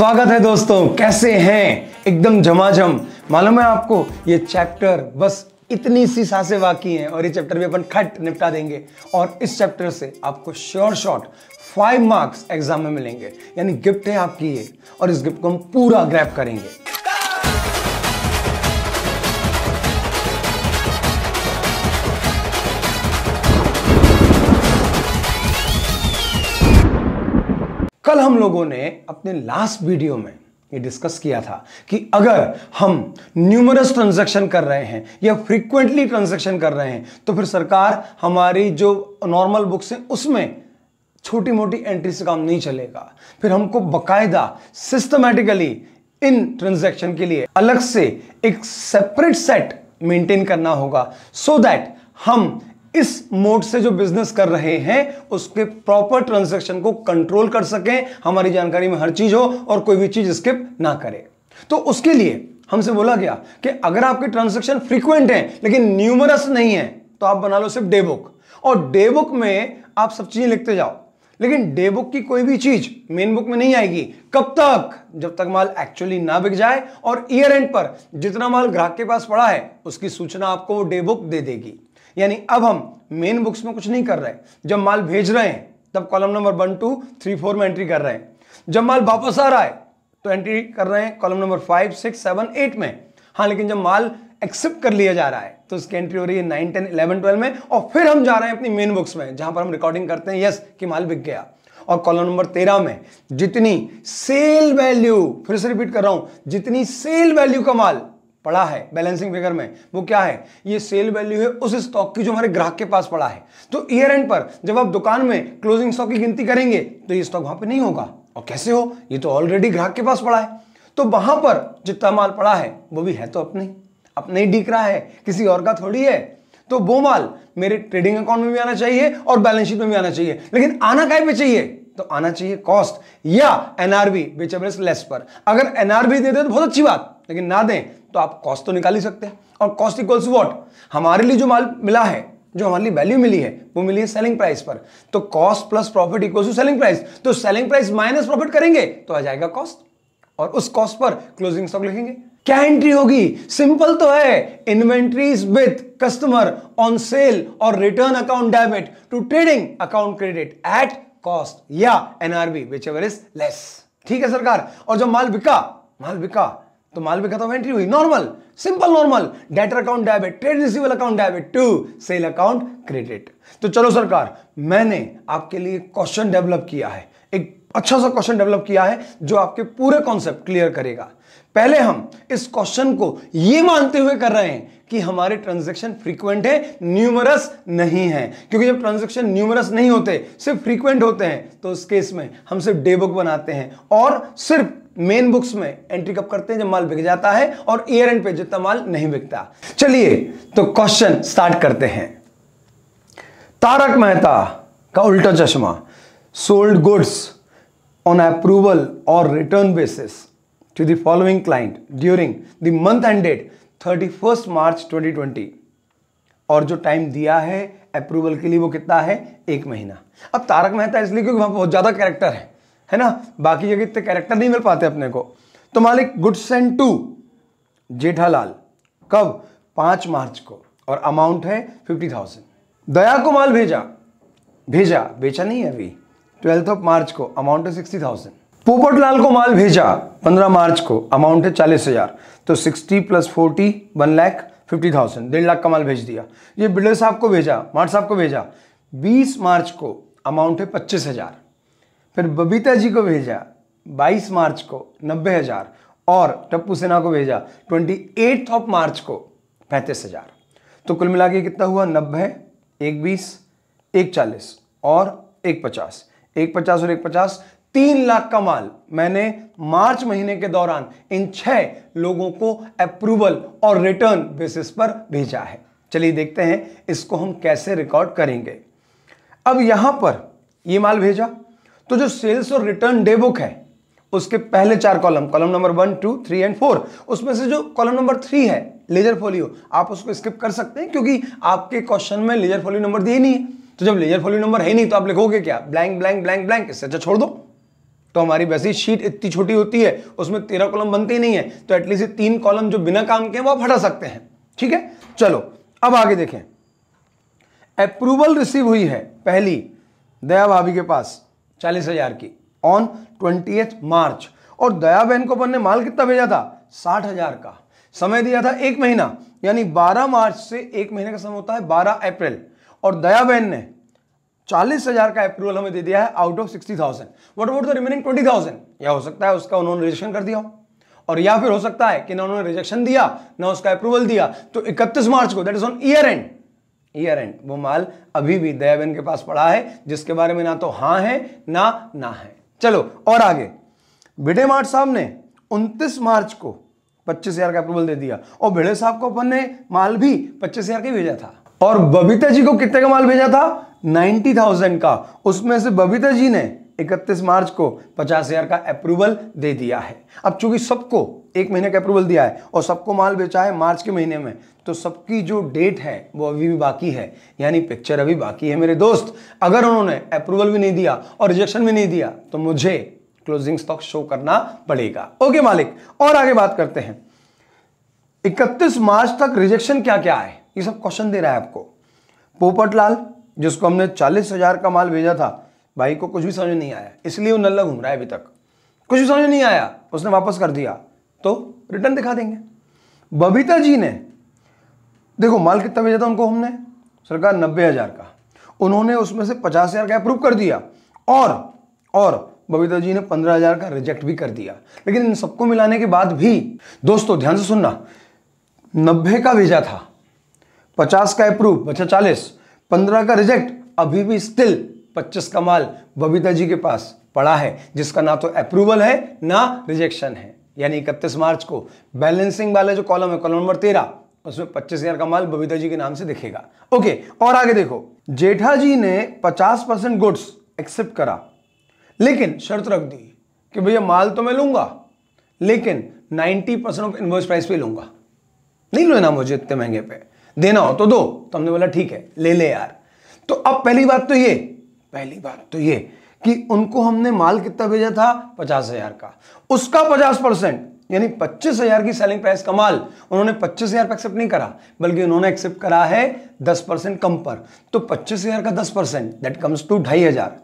स्वागत है दोस्तों कैसे हैं एकदम झमाझम मालूम है आपको ये चैप्टर बस इतनी सी सांसें बाकी हैं और ये चैप्टर भी अपन खट निपटा देंगे और इस चैप्टर से आपको sure shot five marks exam में मिलेंगे यानी गिफ्ट है आपकी ये और इस गिफ्ट को हम पूरा ग्रैप करेंगे कल हम लोगों ने अपने लास्ट वीडियो में ये डिस्कस किया था कि अगर हम न्यूमरस ट्रांजैक्शन कर रहे हैं या फ्रीक्वेंटली ट्रांजैक्शन कर रहे हैं तो फिर सरकार हमारी जो नॉर्मल बुक्स हैं उसमें छोटी मोटी एंट्री से काम नहीं चलेगा फिर हमको बकायदा सिस्टमेटिकली इन ट्रांजैक्शन के लिए अलग से एक सेपरेट सेट मेंटेन करना होगा सो so दैट हम इस मोड से जो बिजनेस कर रहे हैं उसके प्रॉपर ट्रांजैक्शन को कंट्रोल कर सकें हमारी जानकारी में हर चीज हो और कोई भी चीज स्किप ना करे तो उसके लिए हमसे बोला गया कि अगर आपके ट्रांजैक्शन फ्रीक्वेंट हैं लेकिन न्यूमरस नहीं है तो आप बना लो सिर्फ डे बुक और डे बुक में आप सब चीजें लिखते जाओ लेकिन डे बुक की कोई भी चीज मेन बुक में नहीं आएगी कब तक जब तक माल एक्चुअली ना बिक जाए और ईयर एंड पर जितना माल ग्राहक के पास पड़ा है उसकी सूचना आपको वो डे बुक दे देगी यानी अब हम मेन बुक्स में कुछ नहीं कर रहे जब माल भेज रहे हैं तब column number one two three four में एंट्री कर रहे हैं जब माल वापस आ रहा है तो एंट्री कर रहे हैं column number five six seven eight में हाँ लेकिन जब माल एक्सेप्ट कर लिया जा रहा है तो उसकी एंट्री हो रही है नाइन टेन इलेवन ट्वेल्व में और फिर हम जा रहे हैं अपनी मेन बुक्स में जहां पर हम रिकॉर्डिंग करते हैं यस कि माल बिक गया और कॉलम नंबर तेरह में जितनी सेल वैल्यू फिर से रिपीट कर रहा हूं जितनी सेल वैल्यू का माल पड़ा है बैलेंसिंग फिगर में वो क्या है ये सेल वैल्यू है उस स्टॉक की जो हमारे ग्राहक के पास पड़ा है तो ईयर एंड पर जब आप दुकान में क्लोजिंग स्टॉक की गिनती करेंगे तो ये स्टॉक वहां पे नहीं होगा और कैसे हो ये तो ऑलरेडी ग्राहक के पास पड़ा है तो वहां पर जितना माल पड़ा है वो भी है तो अपने अपने ही डीक रहा है किसी और का थोड़ी है तो वो माल मेरे ट्रेडिंग अकाउंट में भी आना चाहिए और बैलेंस शीट में भी आना चाहिए लेकिन आना काय में चाहिए तो आना चाहिए कॉस्ट या एनआरबी बेचेबरेस लेस पर अगर एनआरबी दे दे तो बहुत अच्छी बात लेकिन ना दें तो आप कॉस्ट तो निकाल ही सकते हैं और कॉस्ट इक्वल्स वॉट हमारे लिए जो माल मिला है जो हमारे लिए वैल्यू मिली है वो मिली है सेलिंग प्राइस पर तो cost plus profit equals to selling price तो सेलिंग प्राइस माइनस प्रॉफिट करेंगे तो आ जाएगा कॉस्ट और उस कॉस्ट पर क्लोजिंग स्टॉक लिखेंगे क्या एंट्री होगी सिंपल तो है inventories with customer on sale और return account debit to trading account credit at cost या NRV whichever is less ठीक है सरकार और जब माल बिका माल बिका तो माल भी खत्म एंट्री हुई normal simple normal debtor account debit trade receivable account debit to sale account credit तो चलो सरकार मैंने आपके लिए क्वेश्चन डेवलप किया है एक अच्छा सा क्वेश्चन डेवलप किया है जो आपके पूरे कॉन्सेप्ट क्लियर करेगा पहले हम इस क्वेश्चन को यह मानते हुए कर रहे हैं कि हमारे ट्रांजैक्शन फ्रीक्वेंट है न्यूमरस नहीं है क्योंकि जब ट्रांजैक्शन न्यूमरस नहीं होते सिर्फ फ्रीक्वेंट होते हैं तो उस केस में हम सिर्फ डे बुक बनाते हैं और सिर्फ मेन बुक्स में एंट्री कब करते हैं जब माल बिक जाता है और ईयर एंड पे जितना माल नहीं बिकता चलिए तो क्वेश्चन स्टार्ट करते हैं Tarak Mehta Ka Ooltah Chashmah sold goods on approval और return basis to the following client during the month and thirty first March 2020 और जो टाइम दिया है अप्रूवल के लिए वो कितना है एक महीना अब तारक मेहता इसलिए क्योंकि वहां बहुत ज़्यादा कैरेक्टर है है ना बाकी जगह इतने कैरेक्टर नहीं मिल पाते अपने को तो मालिक गुड्स एंड टू जेठालाल कब पांच मार्च को और अमाउंट है फिफ्टी थाउजेंड दया को माल भेजा भेजा बेचा नहीं है अभी ट्वेल्थ ऑफ मार्च को अमाउंट है सिक्सटी थाउजेंड पोपट लाल को माल भेजा पंद्रह मार्च को अमाउंट है चालीस हजार तो sixty plus forty one lakh fifty thousand डेढ़ लाख का माल भेज दिया ये बिल्डर साहब को भेजा मार्ट साहब को भेजा बीस मार्च को अमाउंट है पच्चीस हजार फिर बबीता जी को भेजा 22 मार्च को नब्बे हजार और टप्पू सेना को भेजा ट्वेंटी एट ऑफ मार्च को पैंतीस हजार तो कुल मिला के कितना हुआ नब्बे एक बीस एक चालीस और एक पचास एक पचास और एक पचास तीन लाख का माल मैंने मार्च महीने के दौरान इन छह लोगों को अप्रूवल और रिटर्न बेसिस पर भेजा है चलिए देखते हैं इसको हम कैसे रिकॉर्ड करेंगे अब यहां पर ये माल भेजा तो जो सेल्स और रिटर्न डे बुक है उसके पहले चार column column number one two three and four उसमें से जो कॉलम नंबर थ्री है लेजर फोलियो आप उसको स्किप कर सकते हैं क्योंकि आपके क्वेश्चन में लेजर फोलियो नंबर दिए नहीं है तो जब लेजर फोलियो नंबर है नहीं तो आप लिखोगे क्या ब्लैंक ब्लैंक ब्लैंक ब्लैंक इससे अच्छा छोड़ दो तो हमारी वैसी शीट इतनी छोटी होती है उसमें तेरह कॉलम बनते ही नहीं है तो एटलीस्ट तीन कॉलम जो बिना काम के वो आप हटा सकते हैं ठीक है चलो अब आगे देखें अप्रूवल रिसीव हुई है पहली दया भाभी के पास चालीस हजार की ऑन ट्वेंटी मार्च और दया बहन को अपन ने माल कितना भेजा था साठ हजार का समय दिया था एक महीना यानी 12 मार्च से एक महीने का समय होता है 12 अप्रैल और दया बहन ने चालीस हजार का अप्रूवल हमें दे दिया है out of sixty thousand what about the remaining twenty thousand या हो सकता है उसका उन्होंने रिजेक्शन कर दिया हो और या फिर हो सकता है कि ना उन्होंने रिजेक्शन दिया ना उसका अप्रूवल दिया तो इकतीस मार्च को that is on year end year end वो माल अभी भी दयाबेन के पास पड़ा है जिसके बारे में ना तो हाँ है ना ना है चलो और आगे भिडे मार्ट साहब ने 29 मार्च को पच्चीस हजार का अप्रूवल दे दिया और भिड़े साहब को अपन ने माल भी पच्चीस हजार का भेजा था और बबीता जी को कितने का माल भेजा था नाइनटी थाउजेंड का उसमें से बबीता जी ने 31 मार्च को 50,000 का अप्रूवल दे दिया है अब चूंकि सबको एक महीने का अप्रूवल दिया है और सबको माल बेचा है मार्च के महीने में तो सबकी जो डेट है वो अभी भी बाकी है यानी पिक्चर अभी बाकी है मेरे दोस्त अगर उन्होंने अप्रूवल भी नहीं दिया और रिजेक्शन भी नहीं दिया तो मुझे क्लोजिंग स्टॉक शो करना पड़ेगा ओके मालिक और आगे बात करते हैं इकतीस मार्च तक रिजेक्शन क्या क्या है ये सब क्वेश्चन दे रहा है आपको पोपटलाल जिसको हमने चालीस हजार का माल भेजा था भाई को कुछ भी समझ नहीं आया इसलिए वो नल्ला घूम रहा है अभी तक कुछ भी समझ नहीं आया उसने वापस कर दिया तो रिटर्न दिखा देंगे बबीता जी ने देखो माल कितना भेजा था उनको हमने सरकार नब्बे हज़ार का उन्होंने उसमें से पचास हज़ार का अप्रूव कर दिया और और बबीता जी ने पंद्रह हज़ार का रिजेक्ट भी कर दिया लेकिन इन सबको मिलाने के बाद भी दोस्तों ध्यान से सुनना नब्बे का भेजा था पचास का अप्रूव बचा चालीस पंद्रह का रिजेक्ट अभी भी स्टिल पच्चीस का माल बबीता जी के पास पड़ा है जिसका ना तो अप्रूवल है ना रिजेक्शन है यानी इकतीस मार्च को बैलेंसिंग वाला जो कॉलम है कॉलम नंबर तेरह उसमें पच्चीस हजार का माल बबीता जी के नाम से दिखेगा ओके और आगे देखो जेठा जी ने पचास परसेंट गुड्स एक्सेप्ट करा लेकिन शर्त रख दी कि भैया माल तो मैं लूंगा लेकिन 90 परसेंट ऑफ इन्वर्स प्राइस पे लूंगा नहीं लो ना मुझे इतने महंगे पे देना हो तो दो तो हमने बोला ठीक है ले ले यार तो अब पहली बात तो ये पहली बार तो ये कि उनको हमने माल कितना भेजा था पचास हजार का उसका पचास परसेंट यानी पच्चीस हजार की सेलिंग प्राइस का माल उन्होंने पच्चीस हजार पर एक्सेप्ट नहीं करा बल्कि उन्होंने एक्सेप्ट करा है दस परसेंट कम पर तो पच्चीस हजार का दस परसेंट दैट कम्स टू ढाई हजार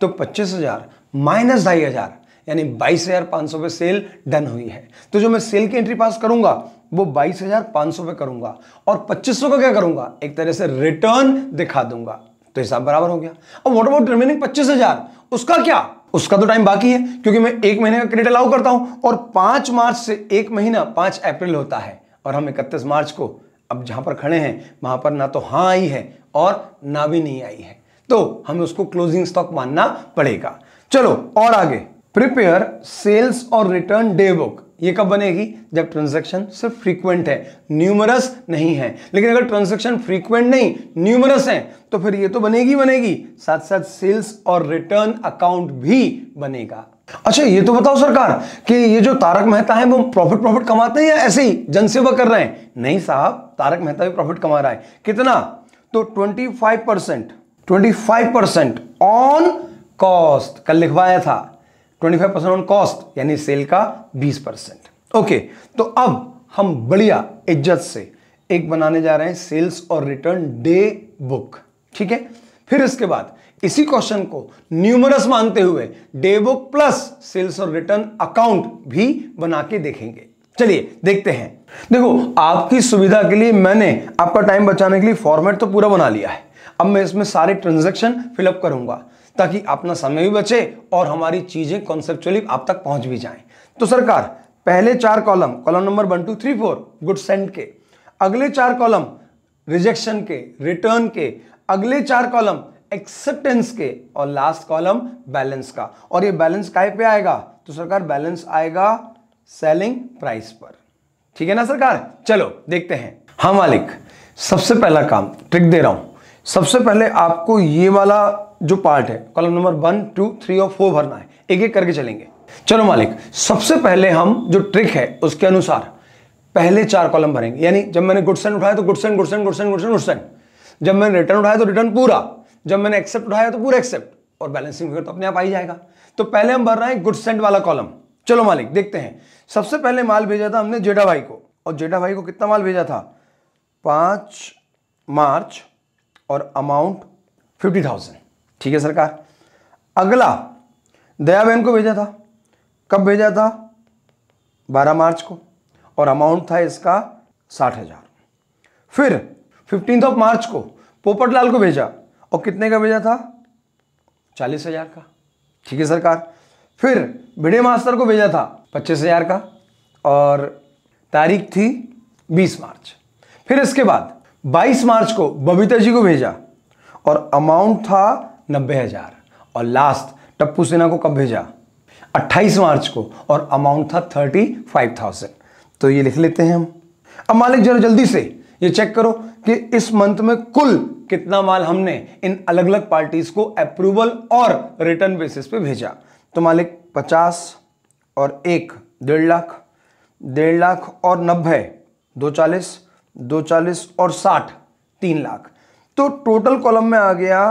तो पच्चीस हजार माइनस ढाई हजार यानी बाईस हजार पांच सौ पे सेल डन हुई है तो जो मैं सेल की एंट्री पास करूंगा वो बाईस हजार पांच सौ पे करूंगा और पच्चीस सौ का क्या करूंगा एक तरह से रिटर्न दिखा दूंगा तो हिसाब बराबर हो गया अब वॉट अबाउट रिमेनिंग पच्चीस हजार उसका क्या उसका तो टाइम बाकी है क्योंकि मैं एक महीने का क्रेडिट अलाउ करता हूं और पांच मार्च से एक महीना पांच अप्रैल होता है और हम इकतीस मार्च को अब जहां पर खड़े हैं वहां पर ना तो हाँ आई है और ना भी नहीं आई है तो हमें उसको क्लोजिंग स्टॉक मानना पड़ेगा चलो और आगे प्रिपेयर सेल्स और रिटर्न डे बुक ये कब बनेगी जब ट्रांजैक्शन सिर्फ फ्रीक्वेंट है न्यूमरस नहीं है लेकिन अगर ट्रांजैक्शन फ्रीक्वेंट नहीं न्यूमरस है तो फिर ये तो बनेगी बनेगी साथ साथ सेल्स और रिटर्न अकाउंट भी बनेगा अच्छा ये तो बताओ सरकार कि ये जो तारक मेहता है वो प्रॉफिट प्रॉफिट कमाते हैं या ऐसे ही जनसेवा कर रहे हैं नहीं साहब तारक मेहता भी प्रॉफिट कमा रहा है कितना तो twenty percent twenty on cost कल लिखवाया था 25 परसेंट ऑन कॉस्ट यानी सेल का 20 परसेंट ओके तो अब हम बढ़िया इज्जत से एक बनाने जा रहे हैं सेल्स और रिटर्न डे बुक ठीक है फिर इसके बाद इसी क्वेश्चन को न्यूमरस मानते हुए डे बुक प्लस सेल्स और रिटर्न अकाउंट भी बना के देखेंगे चलिए देखते हैं देखो आपकी सुविधा के लिए मैंने आपका टाइम बचाने के लिए फॉर्मेट तो पूरा बना लिया है अब मैं इसमें सारे ट्रांजेक्शन फिलअप करूंगा ताकि अपना समय भी बचे और हमारी चीज़ें कॉन्सेप्चुअली आप तक पहुंच भी जाएं तो सरकार पहले चार column column number one two three four good sent के अगले चार कॉलम रिजेक्शन के रिटर्न के अगले चार कॉलम एक्सेप्टेंस के और लास्ट कॉलम बैलेंस का और ये बैलेंस काय पे आएगा तो सरकार बैलेंस आएगा सेलिंग प्राइस पर ठीक है ना सरकार चलो देखते हैं हाँ मालिक सबसे पहला काम ट्रिक दे रहा हूं सबसे पहले आपको ये वाला जो पार्ट है column number one two three और फोर भरना है एक एक करके चलेंगे चलो मालिक सबसे पहले हम जो ट्रिक है उसके अनुसार पहले चार कॉलम भरेंगे यानी जब मैंने गुडसन उठाया तो गुडसन गुडसन गुडसन गुडसन गुडसन जब मैंने रिटर्न उठाया तो रिटर्न पूरा जब मैंने एक्सेप्ट उठाया तो पूरा एक्सेप्ट और बैलेंसिंग फिगर तो अपने आप आ ही जाएगा तो पहले हम भर रहे हैं गुडसेंट वाला कॉलम चलो मालिक देखते हैं सबसे पहले माल भेजा था हमने जेठा भाई को और जेडा भाई को कितना माल भेजा था पांच मार्च और अमाउंट फिफ्टी थाउजेंड ठीक है सरकार अगला दया बहन को भेजा था कब भेजा था बारह मार्च को और अमाउंट था इसका साठ हज़ार फिर फिफ्टीन ऑफ मार्च को पोपटलाल को भेजा और कितने का भेजा था चालीस हज़ार का ठीक है सरकार फिर भिड़े मास्टर को भेजा था पच्चीस हज़ार का और तारीख थी बीस मार्च फिर इसके बाद 22 मार्च को बबीता जी को भेजा और अमाउंट था नब्बे हजार और लास्ट टप्पू सेना को कब भेजा 28 मार्च को और अमाउंट था थर्टी फाइव थाउजेंड तो ये लिख लेते हैं हम अब मालिक जरा जल्दी से ये चेक करो कि इस मंथ में कुल कितना माल हमने इन अलग अलग पार्टीज को अप्रूवल और रिटर्न बेसिस पे भेजा तो मालिक पचास और एक डेढ़ लाख डेढ़ लाख और नब्बे दो चालीस दो चालीस और साठ तीन लाख तो टोटल कॉलम में आ गया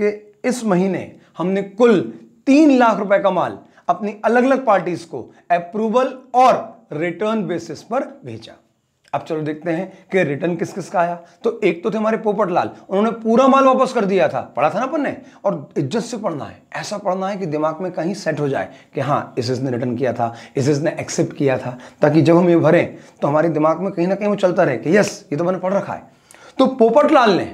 कि इस महीने हमने कुल तीन लाख रुपए का माल अपनी अलग अलग पार्टीज को अप्रूवल और रिटर्न बेसिस पर भेजा अब चलो देखते हैं कि रिटर्न किस किस का आया तो एक तो थे हमारे पोपट लाल उन्होंने पूरा माल वापस कर दिया था पढ़ा था ना अपन ने और इज्जत से पढ़ना है ऐसा पढ़ना है कि दिमाग में कहीं सेट हो जाए कि हाँ इस इसने रिटर्न किया था इस इसने एक्सेप्ट किया था ताकि जब हम ये भरें तो हमारे दिमाग में कहीं ना कहीं वो चलता रहे कि यस ये तो मैंने पढ़ रखा है तो पोपट लाल ने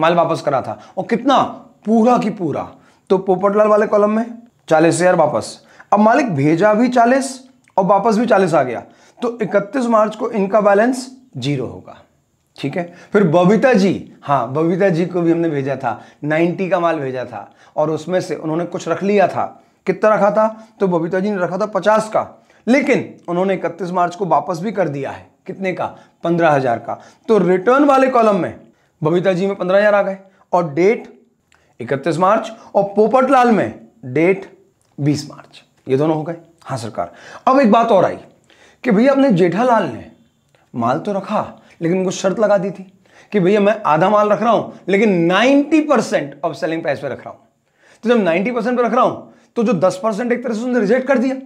माल वापस करा था और कितना पूरा की पूरा तो पोपटलाल वाले कॉलम में चालीस वापस अब मालिक भेजा भी चालीस और वापस भी चालीस आ गया तो 31 मार्च को इनका बैलेंस जीरो होगा ठीक है फिर बबीता जी हाँ बबीता जी को भी हमने भेजा था 90 का माल भेजा था और उसमें से उन्होंने कुछ रख लिया था कितना रखा था तो बबीता जी ने रखा था पचास का लेकिन उन्होंने इकतीस मार्च को वापस भी कर दिया है कितने का पंद्रह हजार का तो रिटर्न वाले कॉलम में बबीता जी में पंद्रह हजार आ गए और डेट 31 मार्च और पोपटलाल में डेट 20 मार्च ये दोनों हो गए हाँ सरकार अब एक बात और आई कि भैया अपने जेठालाल ने माल तो रखा लेकिन उनको शर्त लगा दी थी कि भैया मैं आधा माल रख रहा हूं लेकिन 90 परसेंट ऑफ सेलिंग प्राइस पे रख रहा हूं तो जब 90 परसेंट पे रख रहा हूं तो जो 10 परसेंट एक तरह से उसने रिजेक्ट कर दिया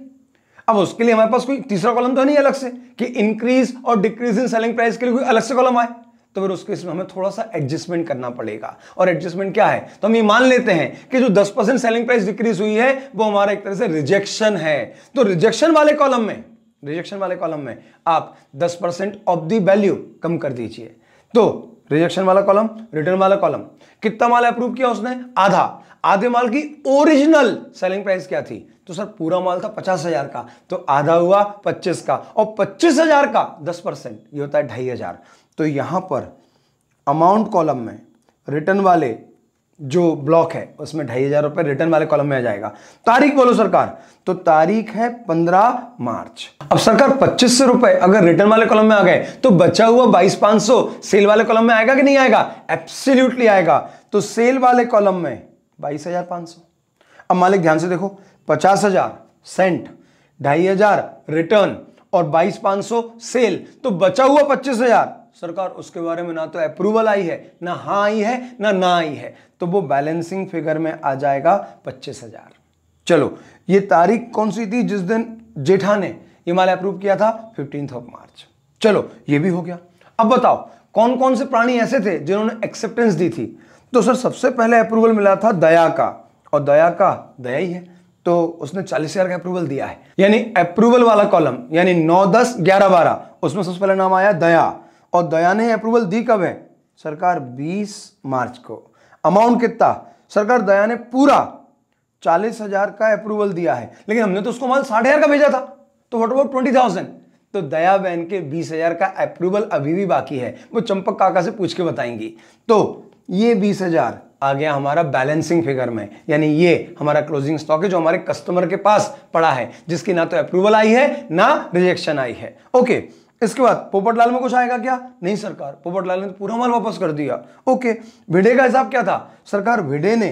अब उसके लिए हमारे पास कोई तीसरा कॉलम तो नहीं अलग से कि इंक्रीज और डिक्रीज इन सेलिंग प्राइस के लिए कोई अलग से कॉलम आए तो फिर उसके इसमें हमें थोड़ा सा एडजस्टमेंट करना पड़ेगा और एडजस्टमेंट क्या है तो हम ये मान लेते हैं कि जो 10 परसेंट सेलिंग प्राइस डिक्रीज हुई है वो हमारा एक तरह से रिजेक्शन है तो रिजेक्शन वाले कॉलम में रिजेक्शन वाले कॉलम में आप 10 परसेंट ऑफ दी वैल्यू कम कर दीजिए तो रिजेक्शन वाला कॉलम रिटर्न वाला कॉलम कितना माल अप्रूव किया उसने आधा आधे माल की ओरिजिनल सेलिंग प्राइस क्या थी तो सर पूरा माल था पचास हजार का तो आधा हुआ पच्चीस का और पच्चीस हजार का दस परसेंट ये होता है ढाई हजार तो यहां पर अमाउंट कॉलम में रिटर्न वाले जो ब्लॉक है उसमें ढाई हजार रुपए रिटर्न वाले कॉलम में आ जाएगा तारीख बोलो सरकार तो तारीख है 15 मार्च अब सरकार पच्चीस सौ रुपए अगर रिटर्न वाले कॉलम में आ गए तो बचा हुआ बाईस पांच सौ सेल वाले कॉलम में आएगा कि नहीं आएगा एब्सोल्युटली आएगा तो सेल वाले कॉलम में बाईस हजार पांच सौ अब मालिक ध्यान से देखो पचास हजार सेंट ढाई हजार रिटर्न और बाईस पांच सौ सेल तो बचा हुआ पच्चीस हजार सरकार उसके बारे में ना तो अप्रूवल आई है ना हाँ आई है ना ना आई है तो वो बैलेंसिंग फिगर में आ जाएगा पच्चीस हजार चलो ये तारीख कौन सी थी जिस दिन जेठा ने ये माल अप्रूव किया था फिफ्टीन ऑफ मार्च चलो ये भी हो गया अब बताओ कौन कौन से प्राणी ऐसे थे जिन्होंने एक्सेप्टेंस दी थी तो सर सबसे पहले अप्रूवल मिला था दया का और दया का दया ही है तो उसने चालीस हजार का अप्रूवल दिया है यानी अप्रूवल वाला कॉलम यानी नौ दस ग्यारह बारह उसमें सबसे पहला नाम आया दया और दया ने अप्रूवल दी कब है सरकार 20 मार्च को अमाउंट कितना सरकार दया ने पूरा चालीस हजार का अप्रूवल दिया है लेकिन हमने तो उसको माल साठ हजार का भेजा था तो वट अबाउट ट्वेंटी थाउजेंड तो दया बहन के बीस हजार का अप्रूवल अभी भी बाकी है वो चंपक काका से पूछ के बताएंगी तो ये बीस हजार आ गया हमारा बैलेंसिंग फिगर में यानी ये हमारा क्लोजिंग स्टॉक है जो हमारे कस्टमर के पास पड़ा है जिसकी ना तो अप्रूवल आई है ना रिजेक्शन आई है ओके okay. इसके बाद पोपटलाल में कुछ आएगा क्या नहीं सरकार पोपटलाल ने तो पूरा माल वापस कर दिया ओके भिडे का हिसाब क्या था सरकार भिडे ने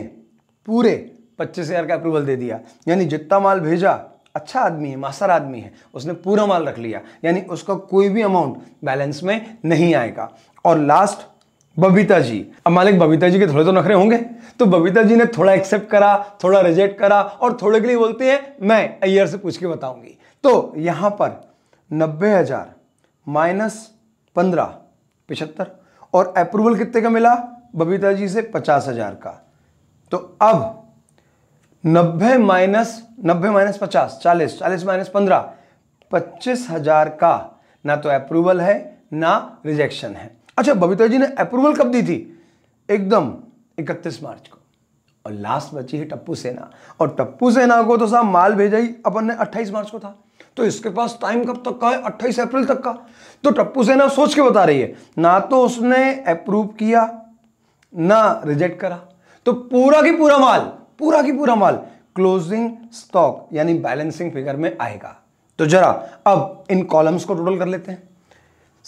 पूरे पच्चीस हजार का अप्रूवल दे दिया यानी जितना माल भेजा अच्छा आदमी है मासर आदमी है उसने पूरा माल रख लिया यानी उसका कोई भी अमाउंट बैलेंस में नहीं आएगा और लास्ट बबीता जी अब मालिक बबीता जी के थोड़े तो नखरे होंगे तो बबीता जी ने थोड़ा एक्सेप्ट करा थोड़ा रिजेक्ट करा और थोड़े के लिए बोलते हैं मैं अयर से पूछ के बताऊंगी तो यहां पर नब्बे हजार माइनस पंद्रह पिछहत्तर और अप्रूवल कितने का मिला बबीता जी से पचास हजार का तो अब नब्बे माइनस नब्बे माइनस पचास चालीस चालीस माइनस पंद्रह पच्चीस हजार का ना तो अप्रूवल है ना रिजेक्शन है अच्छा बबीता जी ने अप्रूवल कब दी थी एकदम इकतीस मार्च को और लास्ट बची है टप्पू सेना और टप्पू सेना को तो साहब माल भेजा ही अपन ने अट्ठाईस मार्च को था तो इसके पास टाइम कब तक का है अट्ठाईस अप्रैल तक का तो टप्पू सेना सोच के बता रही है ना तो उसने अप्रूव किया ना रिजेक्ट करा तो पूरा की पूरा माल पूरा की पूरा माल क्लोजिंग स्टॉक यानी बैलेंसिंग फिगर में आएगा तो जरा अब इन कॉलम्स को टोटल कर लेते हैं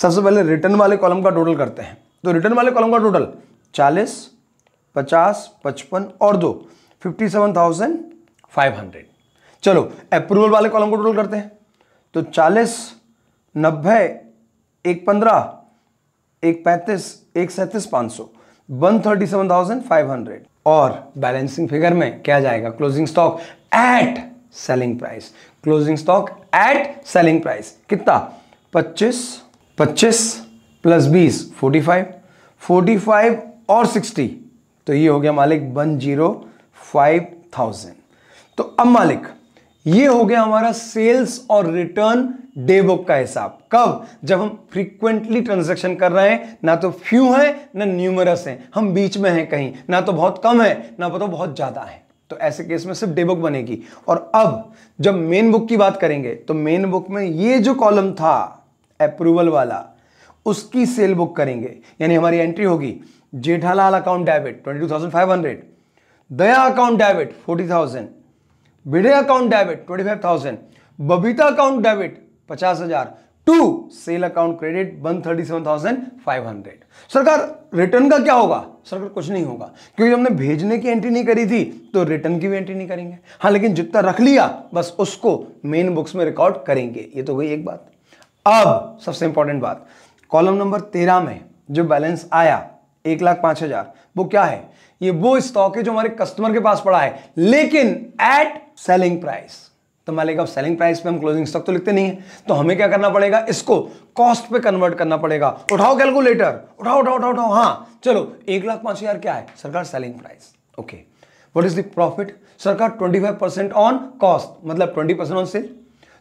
सबसे पहले रिटर्न वाले कॉलम का टोटल करते हैं तो रिटर्न वाले कॉलम का टोटल चालीस पचास पचपन और दो fifty seven thousand five hundred चलो अप्रूवल वाले कॉलम को टोटल करते हैं तो चालीस नब्बे एक पंद्रह एक पैंतीस एक सैंतीस पाँच सौ one thirty seven thousand five hundred और बैलेंसिंग फिगर में क्या जाएगा closing stock at selling price closing stock at selling price कितना पच्चीस पच्चीस प्लस बीस फोर्टी फाइव फोर्टी फाइव और सिक्सटी तो ये हो गया मालिक वन जीरो फाइव थाउजेंड तो अब मालिक ये हो गया हमारा सेल्स और रिटर्न डे बुक का हिसाब कब जब हम फ्रीक्वेंटली ट्रांजेक्शन कर रहे हैं ना तो फ्यू है ना न्यूमरस है हम बीच में हैं कहीं ना तो बहुत कम है ना तो बहुत ज़्यादा है तो ऐसे केस में सिर्फ डे बुक बनेगी और अब जब मेन बुक की बात करेंगे तो मेन बुक में ये जो कॉलम था अप्रूवल वाला उसकी सेल बुक करेंगे यानी हमारी एंट्री होगी Jethalal account debit twenty Daya account debit forty Vinay account debit twenty five thousand Babita account debit पचास हजार to sale account credit one thirty seven thousand five hundred सरकार रिटर्न का क्या होगा सरकार कुछ नहीं होगा क्योंकि हमने भेजने की एंट्री नहीं करी थी तो रिटर्न की भी एंट्री नहीं करेंगे हाँ लेकिन जितना रख लिया बस उसको मेन बुक्स में रिकॉर्ड करेंगे ये तो वही एक बात अब सबसे इंपॉर्टेंट बात कॉलम नंबर तेरह में जो बैलेंस आया एक लाख पांच हजार वो क्या है ये वो स्टॉक है जो हमारे कस्टमर के पास पड़ा है लेकिन एट सेलिंग प्राइस तो मालिक अब सेलिंग प्राइस पे हम क्लोजिंग स्टॉक तो लिखते नहीं है तो हमें क्या करना पड़ेगा इसको कॉस्ट पे कन्वर्ट करना पड़ेगा उठाओ कैलकुलेटर उठाओ उठाओ उठाओ उठाओ हाँ चलो एक लाख पांच हजार क्या है सरकार selling price okay what is the profit सरकार twenty five percent on cost मतलब ट्वेंटी परसेंट ऑन सेल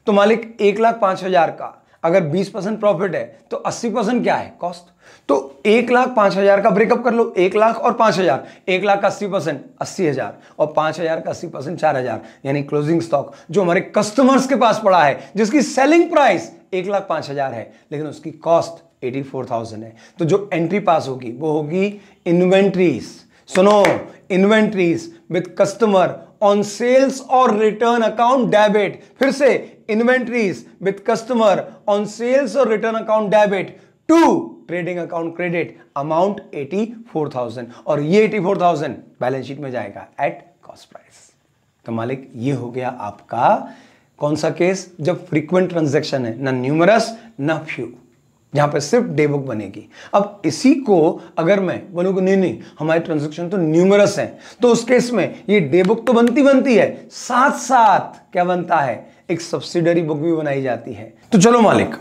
तो मालिक एक लाख पांच हजार का अगर बीस परसेंट प्रॉफिट है तो अस्सी परसेंट क्या है कॉस्ट तो एक लाख पांच हज़ार का ब्रेकअप कर लो एक लाख और पांच हज़ार एक लाख का अस्सी परसेंट अस्सी हज़ार और पांच हज़ार का अस्सी परसेंट चार हज़ार यानी क्लोजिंग स्टॉक जो हमारे कस्टमर्स के पास पड़ा है जिसकी सेलिंग प्राइस एक लाख पांच हज़ार है लेकिन उसकी कॉस्ट एटी फोर थाउजेंड है तो जो एंट्री पास होगी वो होगी इन्वेंट्रीज सुनो inventories with customer on sales और रिटर्न अकाउंट डेबिट फिर से inventories with customer on sales और return account debit to trading account credit amount 84,000 और ये 84,000 बैलेंस शीट में जाएगा एट कॉस्ट प्राइस तो मालिक ये हो गया आपका कौन सा केस जब फ्रीक्वेंट ट्रांजेक्शन है ना न्यूमरस ना फ्यू जहां पर सिर्फ डे बुक बनेगी अब इसी को अगर मैं बोलूँ नहीं नहीं हमारे ट्रांजेक्शन तो न्यूमरस हैं तो उस केस में ये डे बुक तो बनती बनती है साथ साथ क्या बनता है एक सब्सिडरी बुक भी बनाई जाती है तो चलो मालिक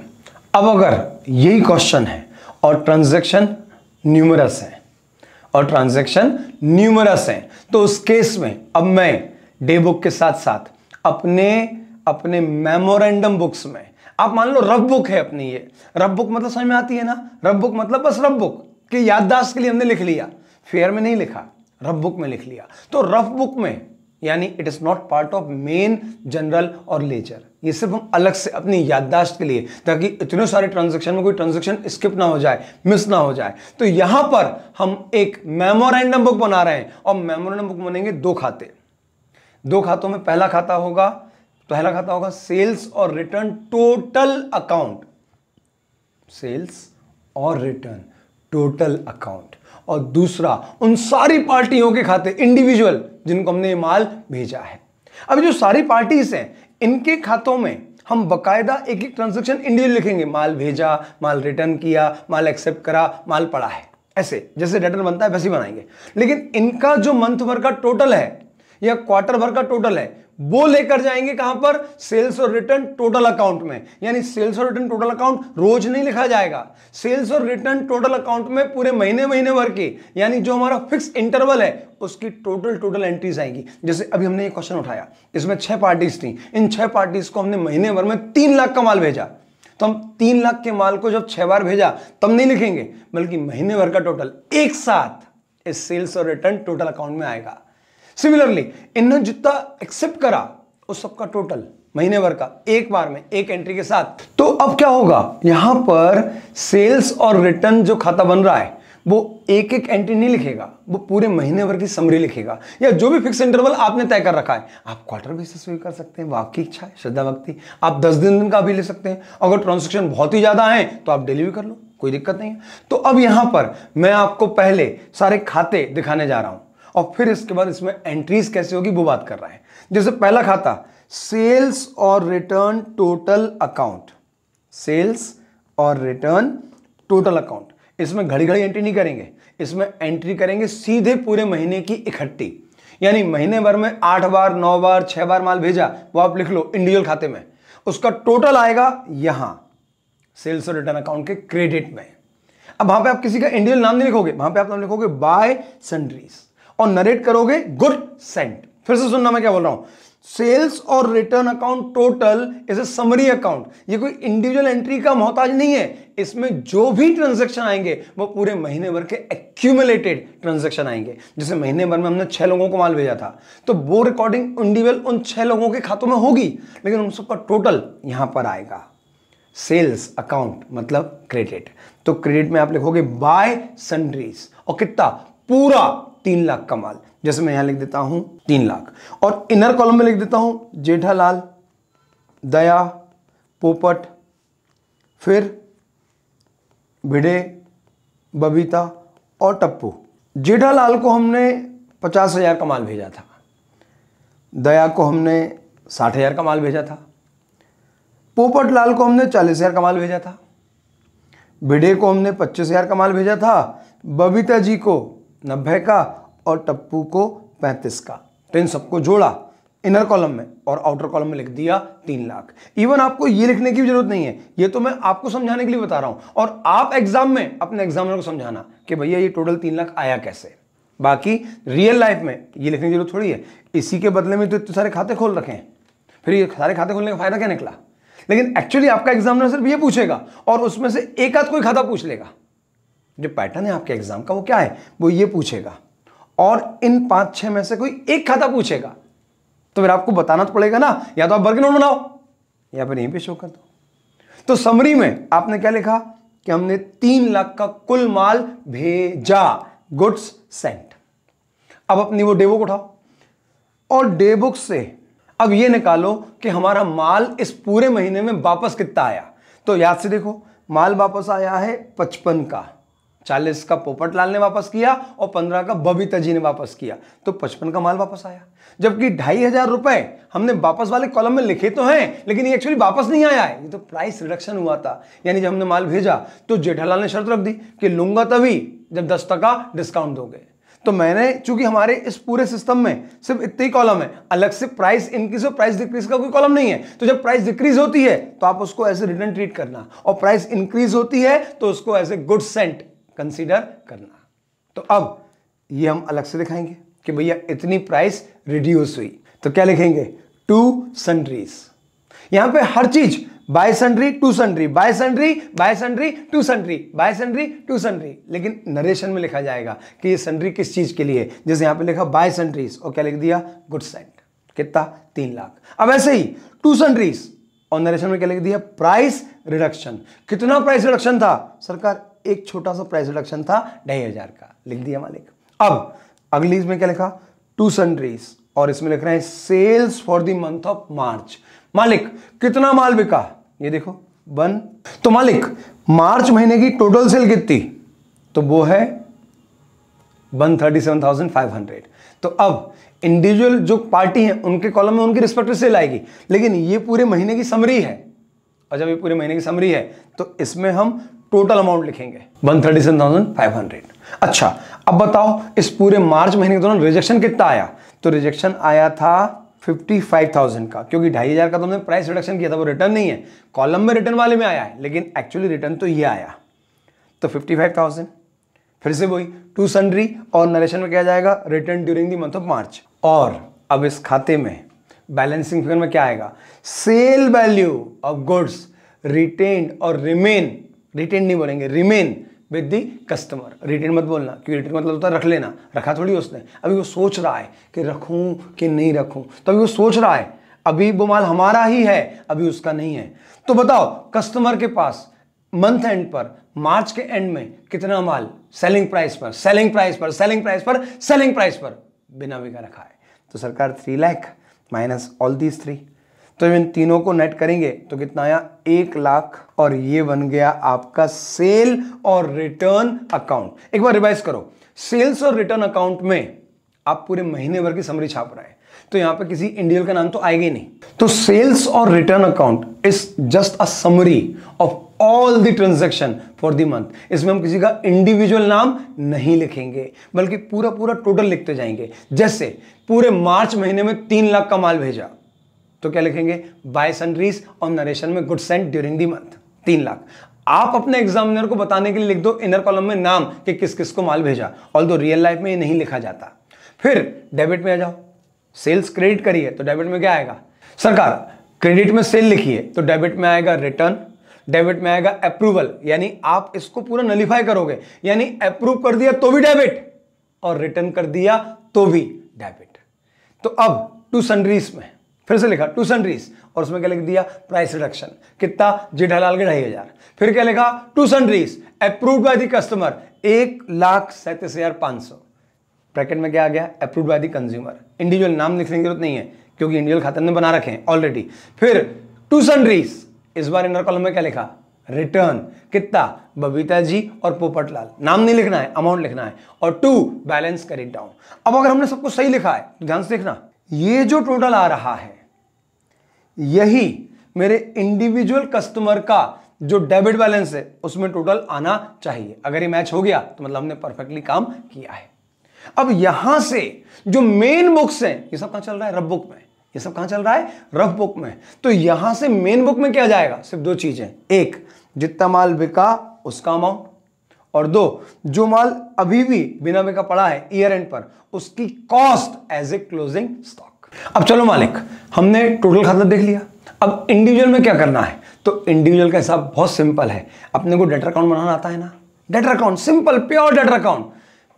अब अगर यही क्वेश्चन है और ट्रांजेक्शन न्यूमरस हैं और ट्रांजेक्शन न्यूमरस हैं तो उस केस में अब मैं डे बुक के साथ साथ अपने अपने मेमोरेंडम बुक्स में आप मान लो रफ बुक है अपनी ये रफ बुक मतलब समझ में आती है ना रफ बुक मतलब बस रफ बुक कि याददाश्त के लिए हमने लिख लिया फेयर में नहीं लिखा रफ बुक में लिख लिया तो रफ बुक में यानी it is not part of main journal और लेजर ये सिर्फ हम अलग से अपनी याददाश्त के लिए ताकि इतने सारे ट्रांजेक्शन में कोई ट्रांजेक्शन स्किप ना हो जाए मिस ना हो जाए तो यहां पर हम एक मेमोरेंडम बुक बना रहे हैं और मेमोरेंडम बुक बनेंगे दो खाते दो खातों में पहला खाता होगा पहला खाता होगा सेल्स और रिटर्न टोटल अकाउंट सेल्स और रिटर्न टोटल अकाउंट और दूसरा उन सारी पार्टियों के खाते इंडिविजुअल जिनको हमने ये माल भेजा है अब जो सारी पार्टीज हैं इनके खातों में हम बकायदा एक एक ट्रांजेक्शन इंडिविजुअल लिखेंगे माल भेजा माल रिटर्न किया माल एक्सेप्ट करा माल पड़ा है ऐसे जैसे रिटर्न बनता है वैसे ही बनाएंगे लेकिन इनका जो मंथ भर का टोटल है या क्वार्टर भर का टोटल है वो लेकर जाएंगे कहां पर सेल्स और रिटर्न टोटल अकाउंट में यानी सेल्स और रिटर्न टोटल अकाउंट रोज नहीं लिखा जाएगा सेल्स और रिटर्न टोटल अकाउंट में पूरे महीने महीने भर के यानी जो हमारा फिक्स इंटरवल है उसकी टोटल टोटल एंट्रीज आएंगी जैसे अभी हमने ये क्वेश्चन उठाया इसमें छह पार्टीज थी इन छह पार्टीज को हमने महीने भर में तीन लाख का माल भेजा तो हम तीन लाख के माल को जब छह बार भेजा तब नहीं लिखेंगे बल्कि महीने भर का टोटल एक साथ इस सेल्स और रिटर्न टोटल अकाउंट में आएगा सिमिलरली इन्होंने जितना एक्सेप्ट करा उस सबका टोटल महीने भर का एक बार में एक एंट्री के साथ तो अब क्या होगा यहां पर सेल्स और रिटर्न जो खाता बन रहा है वो एक एक एंट्री नहीं लिखेगा वो पूरे महीने भर की समरी लिखेगा या जो भी फिक्स इंटरवल आपने तय कर रखा है आप क्वार्टर बेसिस भी कर सकते हैं आपकी इच्छा है श्रद्धा भक्ति आप दस दिन दिन का भी ले सकते हैं अगर ट्रांजेक्शन बहुत ही ज़्यादा है तो आप डेली भी कर लो कोई दिक्कत नहीं है तो अब यहां पर मैं आपको पहले सारे खाते दिखाने जा रहा हूं और फिर इसके बाद इसमें एंट्रीज कैसे होगी वो बात कर रहे हैं जैसे पहला खाता सेल्स और रिटर्न टोटल अकाउंट सेल्स और रिटर्न टोटल अकाउंट इसमें घड़ी घड़ी एंट्री नहीं करेंगे इसमें एंट्री करेंगे सीधे पूरे महीने की इकट्ठी यानी महीने भर में आठ बार नौ बार छह बार माल भेजा वो आप लिख लो इंडिविजुअल खाते में उसका टोटल आएगा यहां सेल्स और रिटर्न अकाउंट के क्रेडिट में अब वहां पे आप किसी का इंडिविजुअल नाम नहीं लिखोगे वहां पे आप नाम लिखोगे बाय सेंड्रीज और नरेट करोगे गुड सेंट फिर से सुनना मैं क्या बोल रहा हूं सेल्स और return account total is a summary account ये कोई इंडिविजुअल एंट्री का मोहताज नहीं है इसमें जो भी ट्रांजेक्शन आएंगे वो पूरे महीने भर के एक्यूमुलेटेड ट्रांजेक्शन आएंगे जैसे महीने भर में हमने छह लोगों को माल भेजा था तो वो रिकॉर्डिंग इंडिविजुअल उन छह लोगों के खातों में होगी लेकिन उन सबका टोटल यहां पर आएगा सेल्स अकाउंट मतलब क्रेडिट तो क्रेडिट में आप लिखोगे बाय सन्ड्रीज और कितना पूरा तीन लाख का माल जैसे मैं यहां लिख देता हूं तीन लाख और इनर कॉलम में लिख देता हूं जेठालाल दया पोपट फिर भिड़े बबीता और टप्पू जेठालाल को हमने पचास हज़ार का माल भेजा था दया को हमने साठ हज़ार का माल भेजा था पोपट लाल को हमने चालीस हज़ार का माल भेजा था भिडे को हमने पच्चीस हज़ार का माल भेजा था बबीता जी को नब्बे का और टप्पू को पैंतीस का तो इन सबको जोड़ा इनर कॉलम में और आउटर कॉलम में लिख दिया तीन लाख इवन आपको ये लिखने की जरूरत नहीं है ये तो मैं आपको समझाने के लिए बता रहा हूं और आप एग्जाम में अपने एग्जामिनर को समझाना कि भैया ये टोटल तीन लाख आया कैसे बाकी रियल लाइफ में ये लिखने की जरूरत थोड़ी है इसी के बदले में तो इतने सारे खाते खोल रखे हैं फिर ये सारे खाते खोलने का फायदा क्या निकला लेकिन एक्चुअली आपका एग्जामिनर सिर्फ ये पूछेगा और उसमें से एक आध कोई खाता पूछ लेगा जो पैटर्न है आपके एग्जाम का वो क्या है वो ये पूछेगा और इन पांच छह में से कोई एक खाता पूछेगा तो फिर आपको बताना तो पड़ेगा ना या तो आप वर्ग बनाओ या फिर यहीं पे शो कर दो तो समरी में आपने क्या लिखा कि हमने तीन लाख का कुल माल भेजा गुड्स सेंट अब अपनी वो डेबुक उठाओ और डेबुक से अब ये निकालो कि हमारा माल इस पूरे महीने में वापस कितना आया तो याद से देखो माल वापस आया है पचपन का चालीस का पोपट लाल ने वापस किया और पंद्रह का बबीता जी ने वापस किया तो पचपन का माल वापस आया जबकि ढाई हजार रुपए हमने वापस वाले कॉलम में लिखे तो हैं लेकिन ये एक्चुअली वापस नहीं आया है ये तो प्राइस रिडक्शन हुआ था यानी जब हमने माल भेजा तो जेठालाल ने शर्त रख दी कि लूंगा तभी जब दस टका डिस्काउंट दोगे तो मैंने चूंकि हमारे इस पूरे सिस्टम में सिर्फ इतने ही कॉलम है अलग से प्राइस इंक्रीज और प्राइस डिक्रीज का कोई कॉलम नहीं है तो जब प्राइस डिक्रीज होती है तो आप उसको एज ए रिटर्न ट्रीट करना और प्राइस इंक्रीज होती है तो उसको as a good sent consider करना तो अब ये हम अलग से दिखाएंगे कि भैया इतनी प्राइस रिड्यूस हुई तो क्या लिखेंगे टू सन्ड्रीज यहां पे हर चीज by sundry to sundry by sundry by sundry to sundry by sundry to sundry लेकिन नरेशन में लिखा जाएगा कि ये सन्ड्री किस चीज के लिए जैसे यहां पे लिखा बाय सन्ड्रीज और क्या लिख दिया गुड सेंट कितना तीन लाख अब ऐसे ही टू सन्ड्रीज और नरेशन में क्या लिख दिया प्राइस रिडक्शन कितना प्राइस रिडक्शन था सरकार एक छोटा सा प्राइस रिडक्शन था ढाई हजार का लिख दिया मालिक अब अगली इसमें क्या लिखा टू सनरीज और इसमें लिख रहे हैं sales for the month of March मालिक कितना माल बिका ये देखो वन तो मालिक मार्च महीने की टोटल सेल कितनी तो वो है one thirty seven thousand five hundred तो अब इंडिविजुअल जो पार्टी है उनके कॉलम में उनकी रिस्पेक्टिव सेल आएगी लेकिन ये पूरे महीने की समरी है और अच्छा, जब ये पूरे महीने की समरी है तो इसमें हम टोटल अमाउंट लिखेंगे one thirty seven thousand five hundred अच्छा अब बताओ इस पूरे मार्च महीने के दौरान रिजेक्शन कितना आया तो रिजेक्शन आया था फिफ्टी फाइव थाउजेंड का क्योंकि ढाई हज़ार का तो हमने प्राइस रिडक्शन किया था वो रिटर्न नहीं है कॉलम में रिटर्न वाले में आया है लेकिन एक्चुअली रिटर्न तो ये आया तो फिफ्टी फाइव थाउजेंड फिर से वही टू सन्ड्री और नरेशन में क्या जाएगा return during the month of March और अब इस खाते में बैलेंसिंग फिगर में क्या आएगा sale value of goods retain और रिमेन रिटेन नहीं बोलेंगे remain with the customer retain मत बोलना क्योंकि रिटेन मतलब होता है रख लेना रखा थोड़ी उसने अभी वो सोच रहा है कि रखूँ कि नहीं रखूँ तो अभी वो सोच रहा है अभी वो माल हमारा ही है अभी उसका नहीं है तो बताओ कस्टमर के पास मंथ एंड पर मार्च के एंड में कितना माल सेलिंग प्राइस पर सेलिंग प्राइस पर सेलिंग प्राइस पर सेलिंग प्राइस पर बिना बिका रखा है तो सरकार three lakh minus all these three तो इन तीनों को नेट करेंगे तो कितना आया एक लाख और ये बन गया आपका सेल और रिटर्न अकाउंट एक बार रिवाइज करो सेल्स और रिटर्न अकाउंट में आप पूरे महीने भर की समरी छाप रहे हैं तो यहां पर किसी इंडियल का नाम तो आएगा ही नहीं तो सेल्स और return account is just a summary of all the transaction for the month इसमें हम किसी का इंडिविजुअल नाम नहीं लिखेंगे बल्कि पूरा पूरा टोटल लिखते जाएंगे जैसे पूरे मार्च महीने में तीन लाख का माल भेजा तो क्या लिखेंगे बाय सनरीज और नरेशन में good sent during the month तीन लाख आप अपने एग्जामिनर को बताने के लिए लिख दो इनर कॉलम में नाम कि किस किस को माल भेजा ऑल दो रियल लाइफ में ये नहीं लिखा जाता फिर डेबिट में आ जाओ सेल्स क्रेडिट करिए तो डेबिट में क्या आएगा सरकार क्रेडिट में सेल लिखिए तो डेबिट में आएगा रिटर्न डेबिट में आएगा अप्रूवल यानी आप इसको पूरा नलीफाई करोगे यानी अप्रूव कर दिया तो भी डेबिट और रिटर्न कर दिया तो भी डेबिट तो अब टू सनरीज में फिर से लिखा टू सनरीज और उसमें क्या लिख दिया प्राइस रिडक्शन कितना जी ढलाल के ढाई हजार फिर क्या लिखा to sundries approve by the customer एक लाख सैंतीस हजार पांच सौ ब्रैकेट में क्या आ गया approve by the consumer individual नाम लिखने की जरूरत नहीं है क्योंकि इंडिविजुअल खाते ने बना रखे हैं ऑलरेडी फिर टू सनरीज इस बार इनर कॉलम में क्या लिखा रिटर्न कितना बबीता जी और पोपटलाल नाम नहीं लिखना है अमाउंट लिखना है और टू बैलेंस करेट डाउन अब अगर हमने सब कुछ सही लिखा है तो ध्यान से देखना ये जो टोटल आ रहा है यही मेरे इंडिविजुअल कस्टमर का जो डेबिट बैलेंस है उसमें टोटल आना चाहिए अगर ये मैच हो गया तो मतलब हमने परफेक्टली काम किया है अब यहां से जो मेन बुक्स हैं ये सब कहां चल रहा है रफ बुक में ये सब कहां चल रहा है रफ बुक में तो यहां से मेन बुक में क्या जाएगा सिर्फ दो चीजें एक जितना माल बिका उसका अमाउंट और दो जो माल अभी भी बिना बिका पड़ा है ईयर एंड पर उसकी cost as a closing stock अब चलो मालिक हमने टोटल खाता देख लिया अब इंडिविजुअल में क्या करना है तो इंडिविजुअल का हिसाब बहुत सिंपल है अपने को डेटर अकाउंट बनाना आता है ना debtor account simple pure debtor account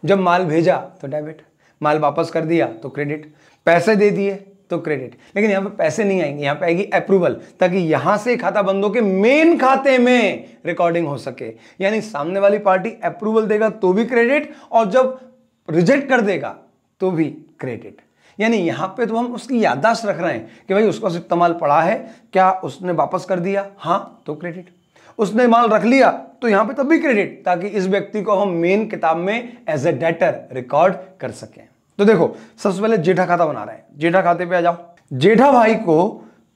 जब माल भेजा तो डेबिट माल वापस कर दिया तो क्रेडिट पैसे दे दिए तो क्रेडिट लेकिन यहां पे पैसे नहीं आएंगे यहां पे आएगी अप्रूवल ताकि यहां से खाता बंदों के मेन खाते में रिकॉर्डिंग हो सके यानी सामने वाली पार्टी अप्रूवल देगा तो भी क्रेडिट और जब रिजेक्ट कर देगा तो भी क्रेडिट यानी यहाँ पे तो हम उसकी याददाश्त रख रहे हैं कि भाई उसका इस्तेमाल पड़ा है क्या उसने वापस कर दिया हाँ तो क्रेडिट उसने माल रख लिया तो यहाँ पे तब भी क्रेडिट ताकि इस व्यक्ति को हम मेन किताब में एज ए डेटर रिकॉर्ड कर सकें तो देखो सबसे पहले जेठा खाता बना रहे हैं जेठा खाते पे आ जाओ जेठा भाई को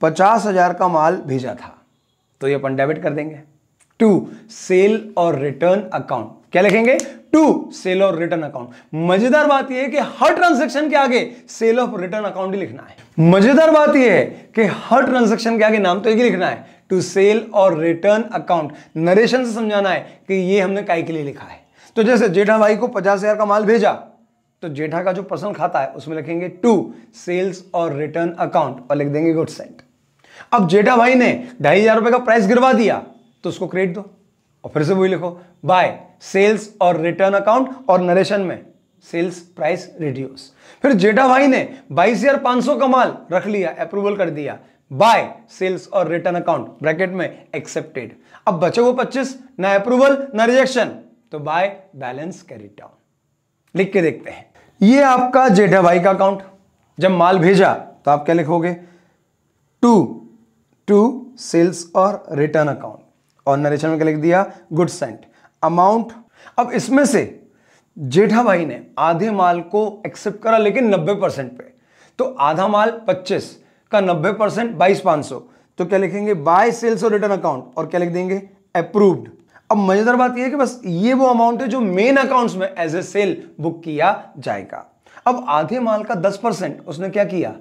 पचास हजार का माल भेजा था तो ये अपन डेबिट कर देंगे टू सेल और रिटर्न अकाउंट क्या लिखेंगे to sale of return account मजेदार बात यह है कि हर ट्रांजेक्शन के आगे सेल ऑफ रिटर्न अकाउंट ही लिखना है मजेदार बात यह है कि हर ट्रांजेक्शन के आगे नाम तो एक ही लिखना है टू सेल और रिटर्न अकाउंट नरेशन से समझाना है कि ये हमने काय के लिए लिखा है तो जैसे जेठा भाई को पचास हजार का माल भेजा तो जेठा का जो पर्सनल खाता है उसमें लिखेंगे टू सेल्स और रिटर्न अकाउंट और लिख देंगे गुड सेंट अब जेठा भाई ने ढाई हजार रुपए का प्राइस गिरवा दिया तो उसको क्रेडिट दो और फिर से वही लिखो बाय सेल्स और रिटर्न अकाउंट और नरेशन में सेल्स प्राइस रिड्यूस फिर जेठा भाई ने बाईस हजार पांच सौ का माल रख लिया अप्रूवल कर दिया बाय सेल्स और रिटर्न अकाउंट ब्रैकेट में एक्सेप्टेड अब बचे वो पच्चीस ना अप्रूवल ना रिजेक्शन तो बाय बैलेंस कैरिट डाउन लिख के देखते हैं ये आपका जेठा भाई का अकाउंट जब माल भेजा तो आप क्या लिखोगे टू टू सेल्स और रिटर्न अकाउंट और नरेशन में क्या लिख दिया गुड सेंट अमाउंट अब इसमें से जेठा भाई ने आधे माल को एक्सेप्ट करा लेकिन 90 परसेंट पे तो आधा माल 25 का 90 परसेंट बाईस पांच सौ तो क्या लिखेंगे बाय सेल्स और रिटर्न अकाउंट और क्या लिख देंगे अप्रूव्ड अब मजेदार बात यह है कि बस ये वो अमाउंट है जो मेन अकाउंट्स में एज ए सेल बुक किया जाएगा अब आधे माल का 10 परसेंट उसने क्या किया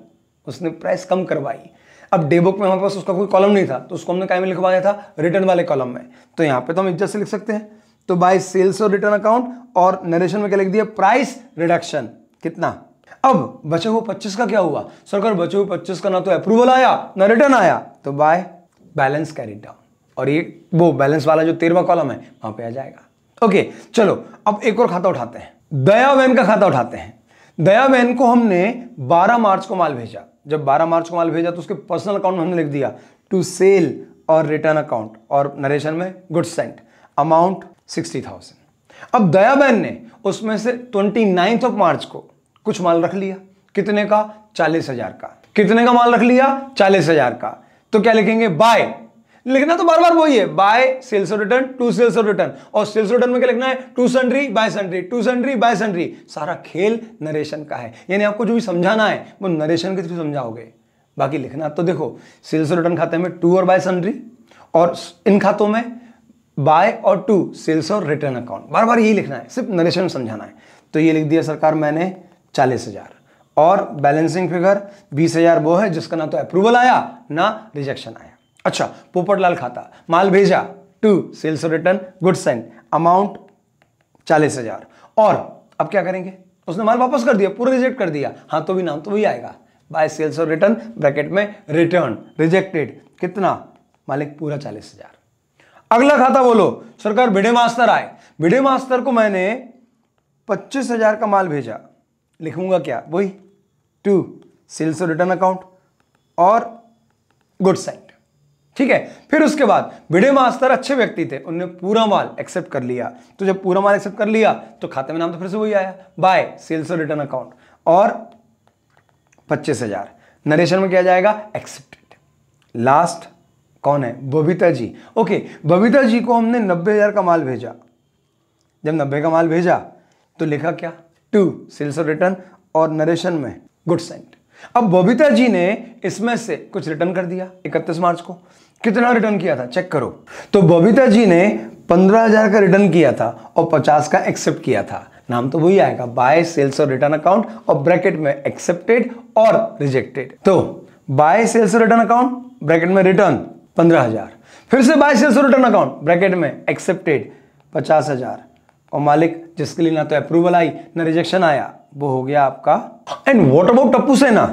उसने प्राइस कम करवाई अब डे बुक में हमारे पास उसका कोई कॉलम नहीं था तो उसको हमने क्या में लिखवाया था रिटर्न वाले कॉलम में तो यहां पे तो हम इज्जत से लिख सकते हैं तो बाय सेल्स और रिटर्न अकाउंट और नरेशन में क्या लिख दिया प्राइस रिडक्शन कितना अब बचे हुए पच्चीस का क्या हुआ सरकार बचे हुए पच्चीस का ना तो अप्रूवल आया ना रिटर्न आया तो बाय बैलेंस कैरी डाउन और ये वो बैलेंस वाला जो तेरवा कॉलम है वहां पे आ जाएगा ओके चलो अब एक और खाता उठाते हैं दया बहन का खाता उठाते हैं दया बहन को हमने 12 मार्च को माल भेजा जब 12 मार्च को माल भेजा तो उसके पर्सनल अकाउंट में हमने लिख दिया टू सेल और रिटर्न अकाउंट और नरेशन में good sent amount sixty thousand अब बहन ने उसमें से ट्वेंटी नाइन्थ ऑफ मार्च को कुछ माल रख लिया कितने का चालीस हजार का कितने का माल रख लिया चालीस हजार का तो क्या लिखेंगे बाय लिखना तो बार बार वही है बाय सेल्स और रिटर्न टू सेल्स और रिटर्न और सेल्स रिटर्न में क्या लिखना है to sundry by sundry to sundry by sundry सारा खेल नरेशन का है यानी आपको जो भी समझाना है वो नरेशन के थ्रू समझाओगे बाकी लिखना तो देखो सेल्स और रिटर्न खाते में टू और बाय सेंड्री और इन खातों में बाय और टू सेल्स और रिटर्न अकाउंट बार बार यही लिखना है सिर्फ नरेशन समझाना है तो ये लिख दिया सरकार मैंने चालीस हज़ार और बैलेंसिंग फिगर बीस हज़ार वो है जिसका ना तो अप्रूवल आया ना रिजेक्शन आया अच्छा पोपटलाल खाता माल भेजा टू सेल्स और रिटर्न गुड सेंड अमाउंट चालीस हज़ार और अब क्या करेंगे उसने माल वापस कर दिया पूरा रिजेक्ट कर दिया हाँ तो भी नाम तो वही आएगा बाय सेल्स और रिटर्न ब्रैकेट में रिटर्न रिजेक्टेड कितना मालिक पूरा चालीस हज़ार अगला खाता बोलो सरकार भिड़े मास्टर आए भिड़े मास्टर को मैंने पच्चीस हजार का माल भेजा लिखूंगा क्या वही टू सेल्स और रिटर्न अकाउंट और गुड साइड ठीक है फिर उसके बाद भिड़े मास्टर अच्छे व्यक्ति थे उन्होंने पूरा माल एक्सेप्ट कर लिया तो जब पूरा माल एक्सेप्ट कर लिया तो खाते में नाम तो फिर से वही आया बाय सेल्स और रिटर्न अकाउंट और पच्चीस हजार नरेशन में क्या जाएगा एक्सेप्टेड लास्ट कौन है बबीता जी ओके बबीता जी को हमने नब्बे हज़ार का माल भेजा जब नब्बे का माल भेजा तो लिखा क्या टू सेल्स और रिटर्न और नरेशन में गुड सेंट अब बबीता जी ने इसमें से कुछ रिटर्न कर दिया इकतीस मार्च को कितना रिटर्न किया था चेक करो तो बबीता जी ने पंद्रह हजार का रिटर्न किया था और पचास का एक्सेप्ट किया था नाम तो वही आएगा बाय सेल्स और रिटर्न अकाउंट और ब्रैकेट तो, में एक्सेप्टेड और रिजेक्टेड तो बाय सेल्स और रिटर्न अकाउंट ब्रैकेट में रिटर्न पंद्रह हजार फिर से बाईस सौ रिटर्न अकाउंट ब्रैकेट में एक्सेप्टेड पचास हजार और मालिक जिसके लिए ना तो अप्रूवल आई ना रिजेक्शन आया वो हो गया आपका एंड वॉट अबाउट टप्पू सेना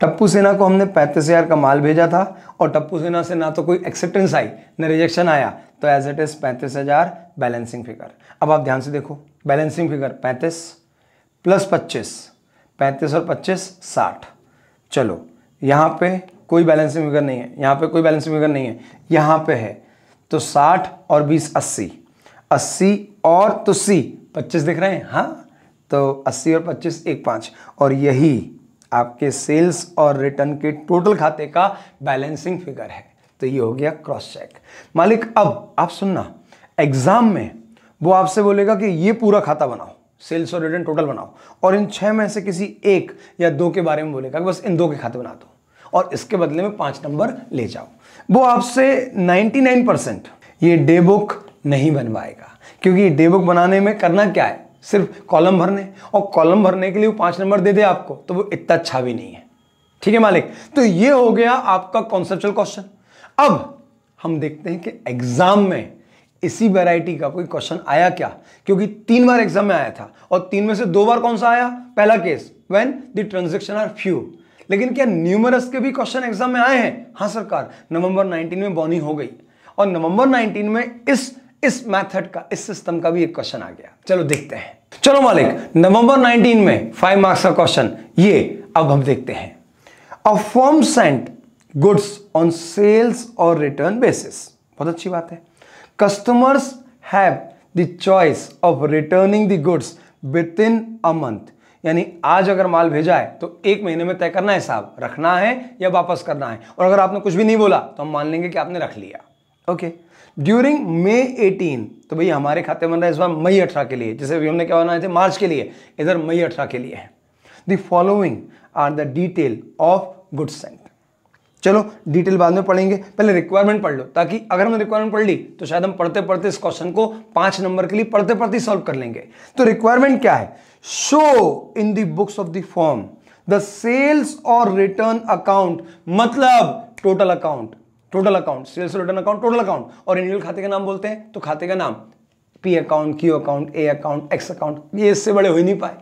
टप्पू सेना को हमने पैंतीस हज़ार का माल भेजा था और टप्पू सेना से ना तो कोई एक्सेप्टेंस आई ना रिजेक्शन आया तो एज इट इज़ पैंतीस हज़ार बैलेंसिंग फिगर अब आप ध्यान से देखो बैलेंसिंग फिगर पैंतीस प्लस पच्चीस पैंतीस और पच्चीस साठ चलो यहाँ पे कोई बैलेंसिंग फिगर नहीं है यहाँ पे कोई बैलेंसिंग फिगर नहीं है यहाँ पे है तो साठ और बीस अस्सी अस्सी और तो सी पच्चीस दिख रहे हैं हाँ तो अस्सी और पच्चीस एक पाँच और यही आपके सेल्स और रिटर्न के टोटल खाते का बैलेंसिंग फिगर है तो ये हो गया क्रॉस चेक मालिक अब आप सुनना एग्जाम में वो आपसे बोलेगा कि ये पूरा खाता बनाओ सेल्स और रिटर्न टोटल बनाओ और इन छह में से किसी एक या दो के बारे में बोलेगा कि बस इन दो के खाते बना दो और इसके बदले में पांच नंबर ले जाओ वो आपसे 99 परसेंट ये डे बुक नहीं बनवाएगा क्योंकि डे बुक बनाने में करना क्या है सिर्फ कॉलम भरने और कॉलम भरने के लिए वो नंबर दे दे आपको तो वो इतना अच्छा भी नहीं है ठीक है मालिक तो ये हो गया आपका कॉन्सेप्चुअल क्वेश्चन अब हम देखते हैं कि एग्जाम में इसी वैरायटी का कोई क्वेश्चन आया क्या क्योंकि तीन बार एग्जाम में आया था और तीन में से दो बार कौन सा आया पहला case when the transaction are few लेकिन क्या न्यूमरस के भी क्वेश्चन एग्जाम में आए हैं हाँ सरकार नवंबर 19 में बॉनी हो गई और नवंबर 19 में इस इस मेथड का इस सिस्टम का भी एक क्वेश्चन आ गया चलो देखते हैं चलो मालिक नवंबर 19 में फाइव मार्क्स का क्वेश्चन ये अब हम देखते हैं a firm sent goods on sales और रिटर्न बेसिस बहुत अच्छी बात है customers have the choice of returning the goods within a month यानी आज अगर माल भेजा है तो एक महीने में तय करना है साहब रखना है या वापस करना है और अगर आपने कुछ भी नहीं बोला तो हम मान लेंगे कि आपने रख लिया ओके ड्यूरिंग मे एटीन तो भैया हमारे खाते में रहा है इस बार मई अठारह के लिए जैसे अभी हमने क्या बनाए थे मार्च के लिए इधर मई अठारह के लिए है the following are the detail of good sent चलो डिटेल बाद में पढ़ेंगे पहले रिक्वायरमेंट पढ़ लो ताकि अगर हमने रिक्वायरमेंट पढ़ ली तो शायद हम पढ़ते पढ़ते इस क्वेश्चन को पांच नंबर के लिए पढ़ते पढ़ते सॉल्व कर लेंगे तो रिक्वायरमेंट क्या है शो इन दुक्स books of the firm the sales और रिटर्न अकाउंट मतलब total account total account sales return account total account और एनुअल खाते का नाम बोलते हैं तो खाते का नाम P account Q account A account X account ये इससे बड़े हो ही नहीं पाए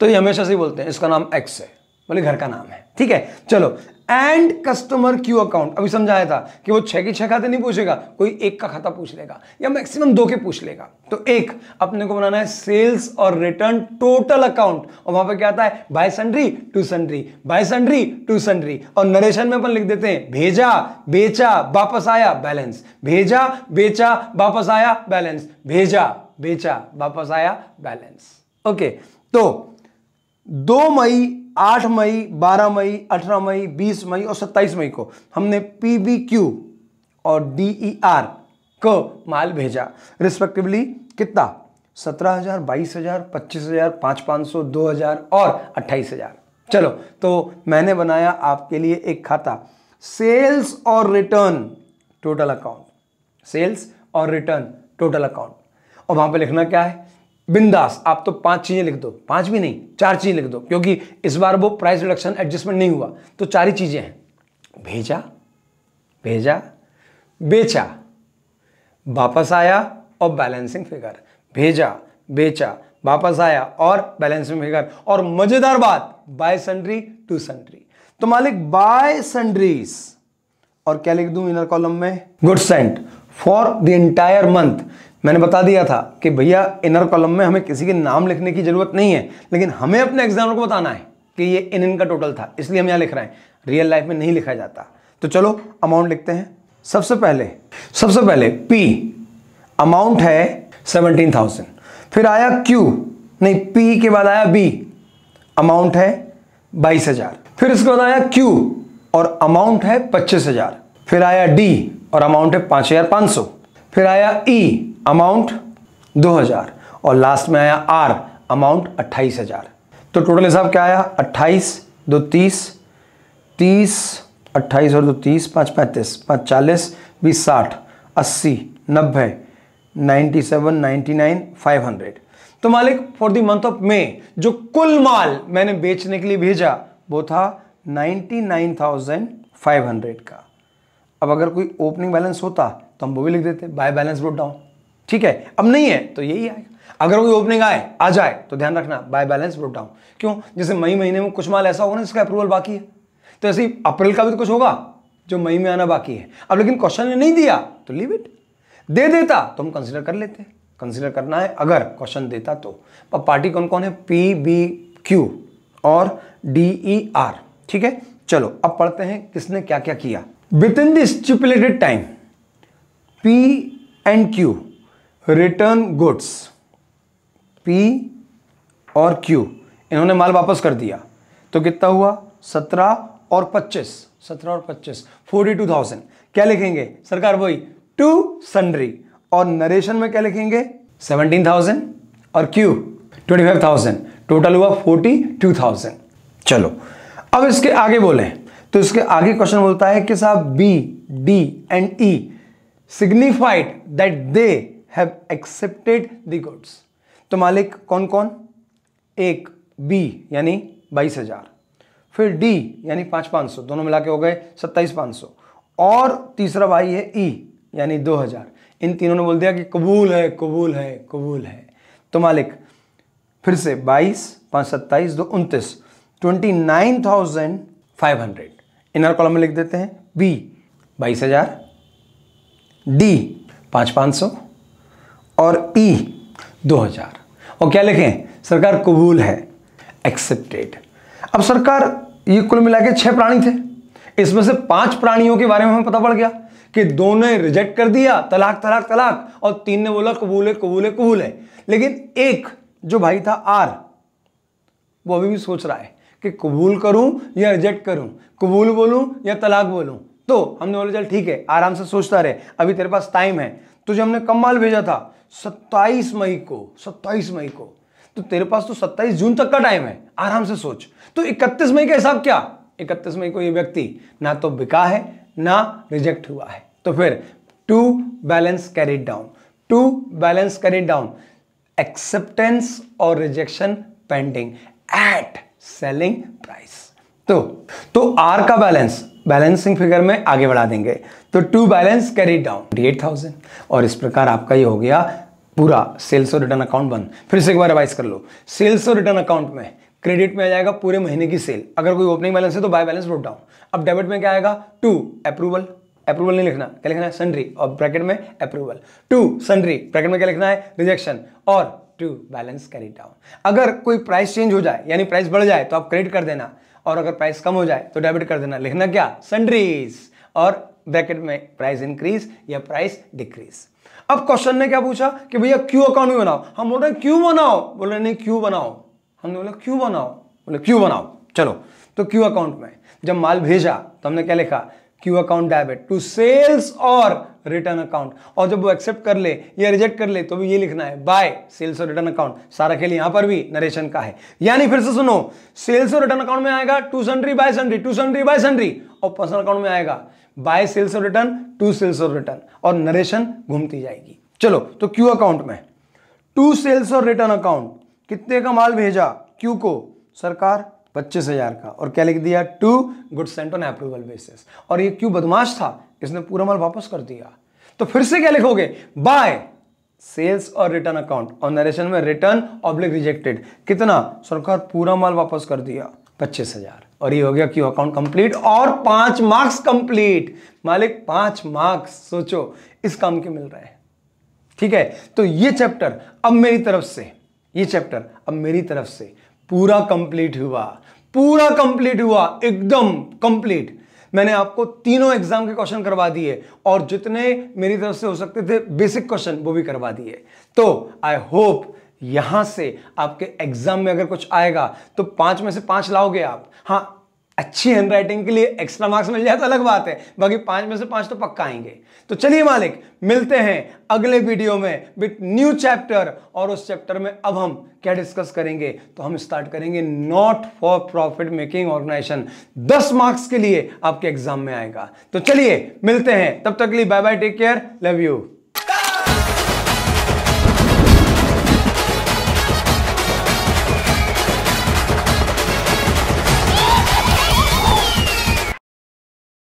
तो ये हमेशा से ही बोलते हैं इसका नाम एक्स है बोले घर का नाम है ठीक है चलो एंड कस्टमर क्यू अकाउंट अभी समझाया था कि वो छह की छह खाते नहीं पूछेगा कोई एक का खाता पूछ लेगा या मैक्सिमम दो के पूछ लेगा तो एक अपने को बनाना है सेल्स और रिटर्न टोटल अकाउंट और वहां पे क्या आता है by sundry to sundry by sundry to sundry और नरेशन में अपन लिख देते हैं भेजा बेचा वापस आया बैलेंस भेजा बेचा वापस आया बैलेंस भेजा बेचा वापस आया बैलेंस ओके तो दो मई आठ मई बारह मई अठारह मई बीस मई और सत्ताईस मई को हमने पी बी क्यू और डी ई आर को माल भेजा रिस्पेक्टिवली कितना सत्रह हजार बाईस हजार पच्चीस हजार पाँच पाँच सौ दो हजार और अट्ठाईस हजार चलो तो मैंने बनाया आपके लिए एक खाता सेल्स और रिटर्न टोटल अकाउंट सेल्स और रिटर्न टोटल अकाउंट और वहां पे लिखना क्या है बिंदास आप तो पांच चीज़ें लिख दो पांच भी नहीं चार चीज़ें लिख दो क्योंकि इस बार वो प्राइस रिडक्शन एडजस्टमेंट नहीं हुआ तो चार ही चीज़ें हैं भेजा भेजा बेचा वापस आया और बैलेंसिंग फिगर भेजा बेचा वापस आया और बैलेंसिंग फिगर और मजेदार बात बाय सेंट्री टू सेंड्री तो मालिक बाय सेंट्रीज और क्या लिख दू इनर कॉलम में good sent for the entire month मैंने बता दिया था कि भैया इनर कॉलम में हमें किसी के नाम लिखने की ज़रूरत नहीं है लेकिन हमें अपने एग्जाम को बताना है कि ये इन इन का टोटल था इसलिए हम यहाँ लिख रहे हैं रियल लाइफ में नहीं लिखा जाता तो चलो अमाउंट लिखते हैं सबसे पहले सबसे पहले पी अमाउंट है सेवनटीन थाउजेंड फिर आया क्यू नहीं पी के बाद आया बी अमाउंट है बाईस हजार फिर इसके बाद आया क्यू और अमाउंट है पच्चीस हजार फिर आया डी और अमाउंट है पांच हजार पांच सौ फिर आया ई e, अमाउंट 2000 और लास्ट में आया आर अमाउंट 28000 तो टोटल हिसाब क्या आया 28 दो तीस तीस अट्ठाईस और दो तीस पाँच पैंतीस पाँच चालीस बीस साठ अस्सी नब्बे ninety seven ninety nine five hundred तो मालिक for the month of May जो कुल माल मैंने बेचने के लिए भेजा वो था ninety nine thousand five hundred का अब अगर कोई ओपनिंग बैलेंस होता तो हम वो भी लिख देते बाय बैलेंस ब्रोट डाउन ठीक है अब नहीं है तो यही आएगा अगर कोई ओपनिंग आए आ जाए तो ध्यान रखना बाय बैलेंस ब्रोक डाउन क्यों जैसे मई महीने में कुछ माल ऐसा होगा ना इसका अप्रूवल बाकी है तो ऐसे ही अप्रैल का भी तो कुछ होगा जो मई में आना बाकी है अब लेकिन क्वेश्चन ने नहीं दिया तो लीव इट दे देता तो हम कंसिडर कर लेते कंसिडर करना है अगर क्वेश्चन देता तो अब पार्टी कौन कौन है पी बी क्यू और डी ई आर ठीक है चलो अब पढ़ते हैं किसने क्या क्या किया within this stipulated time P and Q return goods P और क्यू इन्होंने माल वापस कर दिया तो कितना हुआ सत्रह और पच्चीस सत्रह और पच्चीस फोर्टी टू थाउजेंड क्या लिखेंगे सरकार वही टू सन्ड्री और नरेशन में क्या लिखेंगे सेवनटीन थाउजेंड और Q twenty five thousand total हुआ फोर्टी टू थाउजेंड चलो अब इसके आगे बोले तो इसके आगे क्वेश्चन बोलता है कि साहब B D and E signified that they have accepted the goods तो मालिक कौन कौन एक बी यानी बाईस हजार फिर डी यानी पांच पांच सौ दोनों मिला के हो गए सत्ताईस पांच सौ और तीसरा भाई है ई e, यानी दो हजार इन तीनों ने बोल दिया कि कबूल है कबूल है कबूल है तो मालिक फिर से बाईस पांच सत्ताईस दो उनतीस twenty nine thousand five hundred inner column में लिख देते हैं बी बाईस हजार डी पांच पांच सौ और ई e, 2000 और क्या लिखें सरकार कबूल है एक्सेप्टेड अब सरकार ये कुल मिला के छह प्राणी थे इसमें से पांच प्राणियों के बारे में हमें पता पड़ गया कि दो ने रिजेक्ट कर दिया तलाक तलाक तलाक और तीन ने बोला कबूल है कबूल है कबूल है लेकिन एक जो भाई था आर वो अभी भी सोच रहा है कि कबूल करूं या रिजेक्ट करूं कबूल बोलूं या तलाक बोलूं तो हमने बोला चल ठीक है आराम से सोचता रहे अभी तेरे पास टाइम है तो जो हमने कम माल भेजा था 27 मई को 27 मई को तो तेरे पास तो 27 जून तक का टाइम है आराम से सोच तो 31 मई का हिसाब क्या 31 मई को ये व्यक्ति ना तो बिका है ना रिजेक्ट हुआ है तो फिर to balance carry down to balance carry down acceptance और rejection pending at selling price तो तो आर का बैलेंस बैलेंसिंग फिगर में आगे बढ़ा देंगे तो to balance carry down eight thousand और इस प्रकार आपका ये हो गया पूरा सेल्स और रिटर्न अकाउंट बंद फिर से एक बार रिवाइज कर लो सेल्स और रिटर्न अकाउंट में क्रेडिट में आ जाएगा पूरे महीने की सेल अगर कोई ओपनिंग बैलेंस है तो बाय बैलेंस रोट डाउन अब डेबिट में क्या आएगा टू अप्रूवल अप्रूवल नहीं लिखना क्या लिखना है सन्ड्री और ब्रैकेट में अप्रूवल टू सन्ड्री ब्रैकेट में क्या लिखना है रिजेक्शन और टू बैलेंस कैरी डाउन अगर कोई प्राइस चेंज हो जाए यानी प्राइस बढ़ जाए तो आप क्रेडिट कर देना और अगर प्राइस कम हो जाए तो डेबिट कर देना लिखना क्या सन्ड्रीज और ब्रैकेट में प्राइस इंक्रीज या प्राइस डिक्रीज अब क्वेश्चन ने क्या पूछा कि भैया क्यू अकाउंट भी बनाओ हम बोल रहे हैं क्यू बनाओ बोल रहे नहीं क्यू बनाओ हमने बोला क्यू बनाओ बोले क्यू बनाओ चलो तो क्यू अकाउंट में जब माल भेजा तो हमने क्या लिखा Q account debit to sales और रिटर्न अकाउंट और जब वो एक्सेप्ट कर ले या रिजेक्ट कर ले तो भी ये लिखना है बाय सेल्स और रिटर्न अकाउंट सारा खेल यहां पर भी नरेशन का है यानी फिर से सुनो सेल्स और रिटर्न अकाउंट में आएगा to sundry by sundry to sundry by sundry और पर्सनल अकाउंट में आएगा बाय सेल्स और रिटर्न टू सेल्स और रिटर्न और नरेशन घूमती जाएगी चलो तो क्यू अकाउंट में टू सेल्स और रिटर्न अकाउंट कितने का माल भेजा क्यू को सरकार पच्चीस हजार का और क्या लिख दिया to good sent on approval basis और ये क्यों बदमाश था इसने पूरा माल वापस कर दिया तो फिर से क्या लिखोगे बाय सेल्स और रिटर्न अकाउंट और नरेशन में रिटर्न ऑब्लिक रिजेक्टेड कितना सरकार पूरा माल वापस कर दिया पच्चीस हजार और ये हो गया क्यों अकाउंट कंप्लीट और पांच मार्क्स कंप्लीट मालिक पांच मार्क्स सोचो इस काम के मिल रहे हैं ठीक है तो ये चैप्टर अब मेरी तरफ से ये चैप्टर अब मेरी तरफ से पूरा कंप्लीट हुआ पूरा कंप्लीट हुआ एकदम कंप्लीट मैंने आपको तीनों एग्जाम के क्वेश्चन करवा दिए और जितने मेरी तरफ से हो सकते थे बेसिक क्वेश्चन वो भी करवा दिए तो आई होप यहां से आपके एग्जाम में अगर कुछ आएगा तो पांच में से पांच लाओगे आप हाँ अच्छी हैंडराइटिंग के लिए एक्स्ट्रा मार्क्स मिल जाए तो अलग बात है बाकी पांच में से पांच तो पक्का आएंगे तो चलिए मालिक मिलते हैं अगले वीडियो में विथ न्यू चैप्टर और उस चैप्टर में अब हम क्या डिस्कस करेंगे तो हम स्टार्ट करेंगे not for profit making organization दस मार्क्स के लिए आपके एग्जाम में आएगा तो चलिए मिलते हैं तब तक के लिए bye bye take care love you